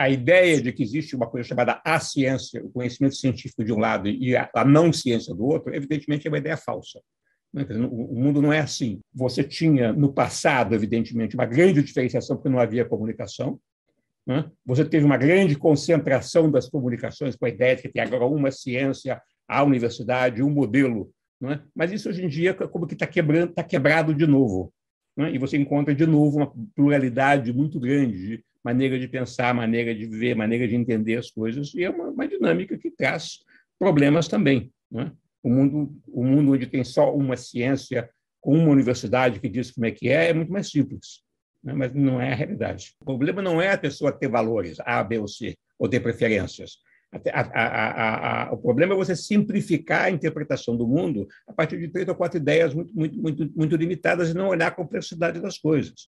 a ideia de que existe uma coisa chamada a ciência, o conhecimento científico de um lado e a não ciência do outro, evidentemente é uma ideia falsa. Né? O mundo não é assim. Você tinha, no passado, evidentemente, uma grande diferenciação porque não havia comunicação. Né? Você teve uma grande concentração das comunicações com a ideia de que tem agora uma ciência, a universidade, um modelo. Né? Mas isso, hoje em dia, é como que está quebrando, está quebrado de novo. E você encontra, de novo, uma pluralidade muito grande maneira de pensar, maneira de viver, maneira de entender as coisas, e é uma, uma dinâmica que traz problemas também. Né? O, mundo, o mundo onde tem só uma ciência, com uma universidade que diz como é que é, é muito mais simples, né? mas não é a realidade. O problema não é a pessoa ter valores, A, B ou C, ou ter preferências. A, a, a, o problema é você simplificar a interpretação do mundo a partir de três ou quatro ideias muito, muito, muito, muito limitadas e não olhar a complexidade das coisas.